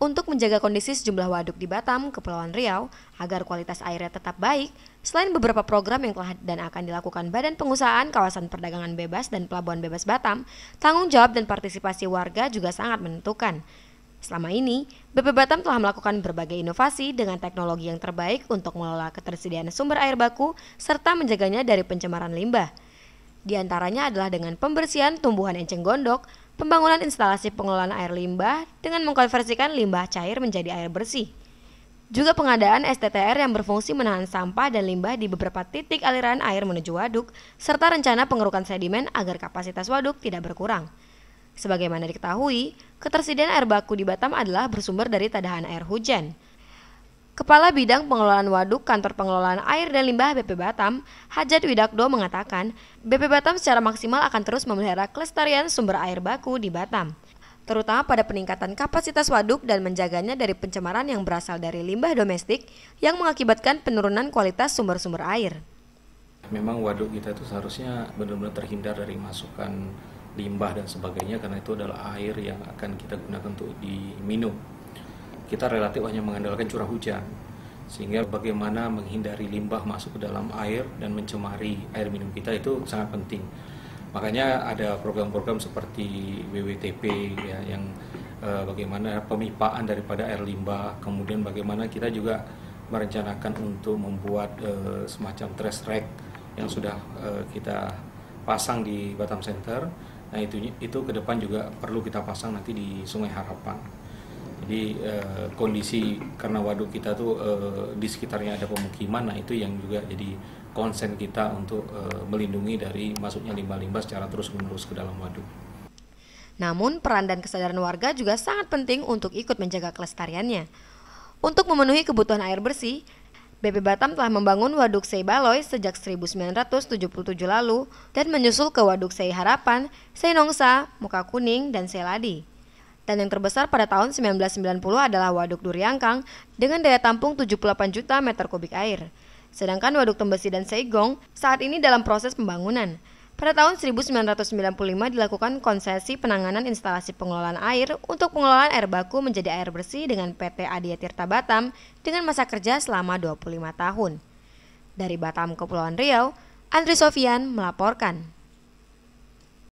Untuk menjaga kondisi sejumlah waduk di Batam, Kepulauan Riau, agar kualitas airnya tetap baik, selain beberapa program yang telah dan akan dilakukan Badan Pengusahaan Kawasan Perdagangan Bebas dan Pelabuhan Bebas Batam, tanggung jawab dan partisipasi warga juga sangat menentukan. Selama ini, BP Batam telah melakukan berbagai inovasi dengan teknologi yang terbaik untuk mengelola ketersediaan sumber air baku serta menjaganya dari pencemaran limbah. Di antaranya adalah dengan pembersihan tumbuhan enceng gondok, pembangunan instalasi pengelolaan air limbah dengan mengkonversikan limbah cair menjadi air bersih. Juga pengadaan STTR yang berfungsi menahan sampah dan limbah di beberapa titik aliran air menuju waduk, serta rencana pengerukan sedimen agar kapasitas waduk tidak berkurang. Sebagaimana diketahui, ketersediaan air baku di Batam adalah bersumber dari tadahan air hujan – Kepala Bidang Pengelolaan Waduk Kantor Pengelolaan Air dan Limbah BP Batam, Hajat Widakdo mengatakan, BP Batam secara maksimal akan terus memelihara kelestarian sumber air baku di Batam, terutama pada peningkatan kapasitas waduk dan menjaganya dari pencemaran yang berasal dari limbah domestik yang mengakibatkan penurunan kualitas sumber-sumber air. Memang waduk kita itu seharusnya benar-benar terhindar dari masukan limbah dan sebagainya karena itu adalah air yang akan kita gunakan untuk diminum kita relatif hanya mengandalkan curah hujan sehingga bagaimana menghindari limbah masuk ke dalam air dan mencemari air minum kita itu sangat penting. Makanya ada program-program seperti WWTP ya yang eh, bagaimana pemipaan daripada air limbah, kemudian bagaimana kita juga merencanakan untuk membuat eh, semacam trash rack yang sudah eh, kita pasang di Batam Center. Nah itu itu ke depan juga perlu kita pasang nanti di Sungai Harapan. Jadi uh, kondisi karena waduk kita tuh uh, di sekitarnya ada pemukiman, nah itu yang juga jadi konsen kita untuk uh, melindungi dari masuknya limbah-limbah secara terus-menerus ke dalam waduk. Namun peran dan kesadaran warga juga sangat penting untuk ikut menjaga kelestariannya. Untuk memenuhi kebutuhan air bersih, BP Batam telah membangun Waduk Sei Baloi sejak 1977 lalu dan menyusul ke Waduk Sei Harapan, Sei Nongsa, Muka Kuning, dan Sei Ladi dan yang terbesar pada tahun 1990 adalah Waduk Duriangkang dengan daya tampung 78 juta meter kubik air. Sedangkan Waduk Tembesi dan Seigong saat ini dalam proses pembangunan. Pada tahun 1995 dilakukan konsesi penanganan instalasi pengelolaan air untuk pengelolaan air baku menjadi air bersih dengan PT Adia Tirta Batam dengan masa kerja selama 25 tahun. Dari Batam, Kepulauan Riau, Andri Sofian melaporkan.